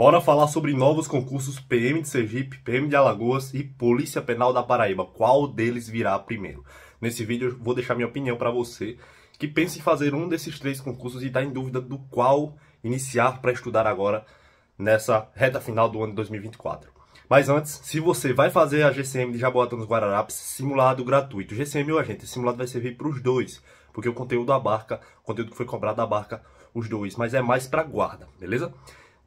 Bora falar sobre novos concursos PM de Sergipe, PM de Alagoas e Polícia Penal da Paraíba. Qual deles virá primeiro? Nesse vídeo eu vou deixar minha opinião para você que pensa em fazer um desses três concursos e está em dúvida do qual iniciar para estudar agora nessa reta final do ano de 2024. Mas antes, se você vai fazer a GCM de Jaboatão dos Guararapes, simulado gratuito. GCM, meu agente, esse simulado vai servir para os dois, porque o conteúdo abarca, o conteúdo que foi cobrado abarca os dois, mas é mais para guarda, beleza?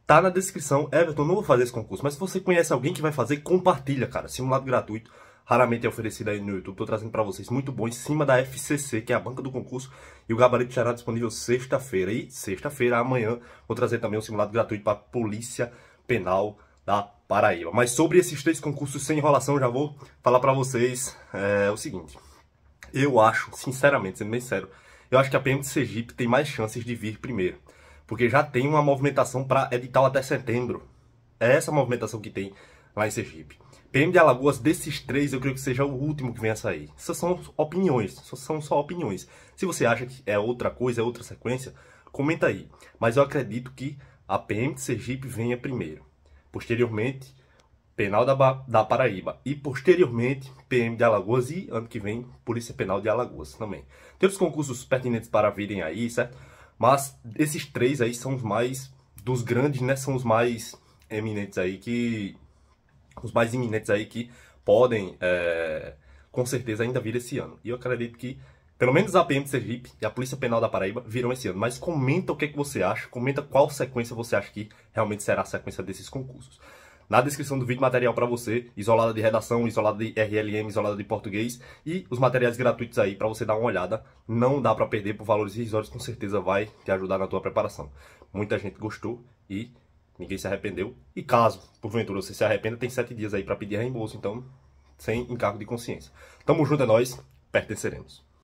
Tá na descrição. Everton, não vou fazer esse concurso, mas se você conhece alguém que vai fazer, compartilha, cara. Simulado gratuito, raramente é oferecido aí no YouTube. Tô trazendo para vocês muito bom, em cima da FCC, que é a banca do concurso. E o gabarito estará disponível sexta-feira. E sexta-feira, amanhã, vou trazer também um simulado gratuito para Polícia Penal da Paraíba. Mas sobre esses três concursos sem enrolação, já vou falar para vocês é, o seguinte. Eu acho, sinceramente, sendo bem sério, eu acho que a PM de Sergipe tem mais chances de vir primeiro. Porque já tem uma movimentação para edital até setembro. É essa movimentação que tem lá em Sergipe. PM de Alagoas, desses três, eu creio que seja o último que venha a sair. Essas são opiniões, são só opiniões. Se você acha que é outra coisa, é outra sequência, comenta aí. Mas eu acredito que a PM de Sergipe venha primeiro. Posteriormente, Penal da, ba da Paraíba. E posteriormente, PM de Alagoas e ano que vem, Polícia Penal de Alagoas também. Tem os concursos pertinentes para virem aí, certo? Mas esses três aí são os mais, dos grandes, né? São os mais eminentes aí que, os mais iminentes aí que podem, é, com certeza, ainda vir esse ano. E eu acredito que pelo menos a PM de Sergipe e a Polícia Penal da Paraíba virão esse ano. Mas comenta o que, é que você acha, comenta qual sequência você acha que realmente será a sequência desses concursos na descrição do vídeo material para você, isolada de redação, isolada de RLM, isolada de português e os materiais gratuitos aí para você dar uma olhada. Não dá para perder por valores irrisórios, com certeza vai te ajudar na tua preparação. Muita gente gostou e ninguém se arrependeu. E caso, porventura, você se arrependa, tem sete dias aí para pedir reembolso, então, sem encargo de consciência. Tamo junto, é nós, pertenceremos.